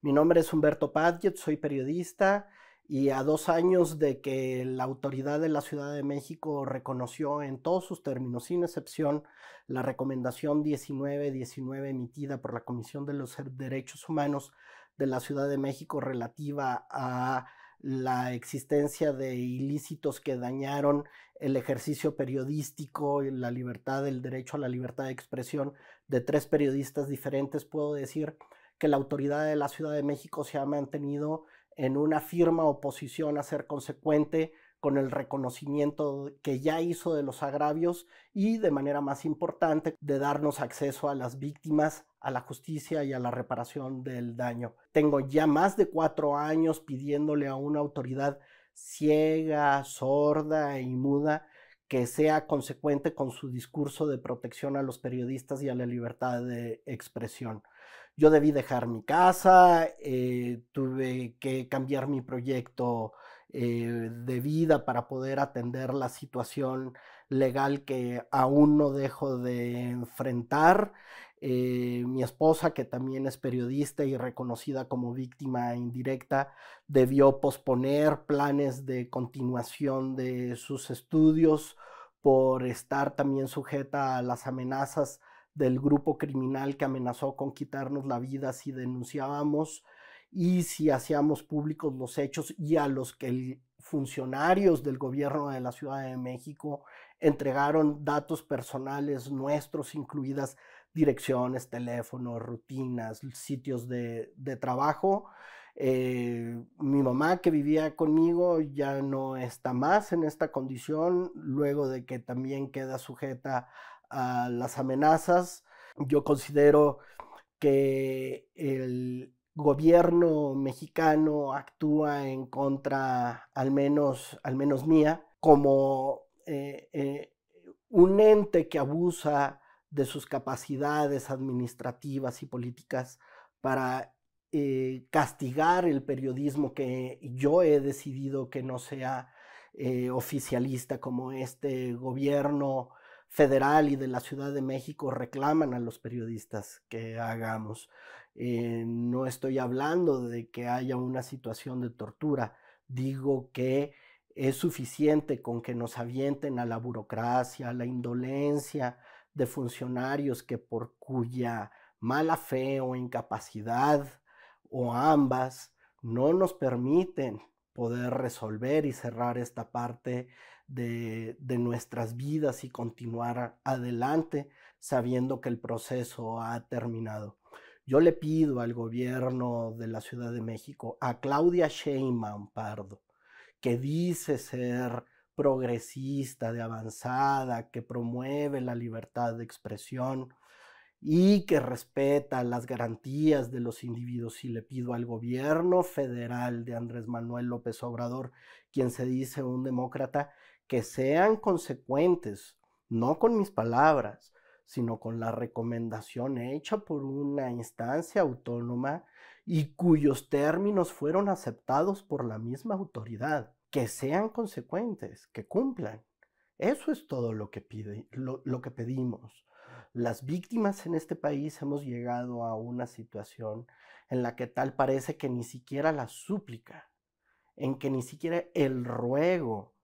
Mi nombre es Humberto Padgett, soy periodista y a dos años de que la autoridad de la Ciudad de México reconoció en todos sus términos, sin excepción, la recomendación 1919 emitida por la Comisión de los Derechos Humanos de la Ciudad de México relativa a la existencia de ilícitos que dañaron el ejercicio periodístico y la libertad, el derecho a la libertad de expresión de tres periodistas diferentes, puedo decir que la autoridad de la Ciudad de México se ha mantenido en una firma oposición a ser consecuente con el reconocimiento que ya hizo de los agravios y, de manera más importante, de darnos acceso a las víctimas, a la justicia y a la reparación del daño. Tengo ya más de cuatro años pidiéndole a una autoridad ciega, sorda y e muda que sea consecuente con su discurso de protección a los periodistas y a la libertad de expresión. Yo debí dejar mi casa, eh, tuve que cambiar mi proyecto eh, de vida para poder atender la situación legal que aún no dejo de enfrentar. Eh, mi esposa, que también es periodista y reconocida como víctima indirecta, debió posponer planes de continuación de sus estudios por estar también sujeta a las amenazas del grupo criminal que amenazó con quitarnos la vida si denunciábamos y si hacíamos públicos los hechos y a los que funcionarios del gobierno de la Ciudad de México entregaron datos personales nuestros, incluidas direcciones, teléfonos, rutinas, sitios de, trabajo. Eh, mi mamá que vivía conmigo ya no está más en esta condición, luego de que también queda sujeta a las amenazas. Yo considero que el gobierno mexicano actúa en contra, al menos, al menos mía, como eh, eh, un ente que abusa de sus capacidades administrativas y políticas para eh, castigar el periodismo que yo he decidido que no sea eh, oficialista como este gobierno federal y de la Ciudad de México reclaman a los periodistas que hagamos. Eh, no estoy hablando de que haya una situación de tortura, digo que es suficiente con que nos avienten a la burocracia, a la indolencia, de funcionarios que por cuya mala fe o incapacidad o ambas no nos permiten poder resolver y cerrar esta parte de, nuestras vidas y continuar adelante sabiendo que el proceso ha terminado. Yo le pido al gobierno de la Ciudad de México, a Claudia Sheinbaum Pardo, que dice ser progresista, de avanzada, que promueve la libertad de expresión y que respeta las garantías de los individuos. Y le pido al gobierno federal de Andrés Manuel López Obrador, quien se dice un demócrata, que sean consecuentes, no con mis palabras, sino con la recomendación hecha por una instancia autónoma y cuyos términos fueron aceptados por la misma autoridad que sean consecuentes, que cumplan. Eso es todo lo que, pide, que pedimos. Las víctimas en este país hemos llegado a una situación en la que tal parece que ni siquiera la súplica, en que ni siquiera el ruego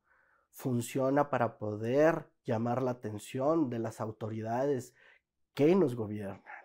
funciona para poder llamar la atención de las autoridades que nos gobiernan.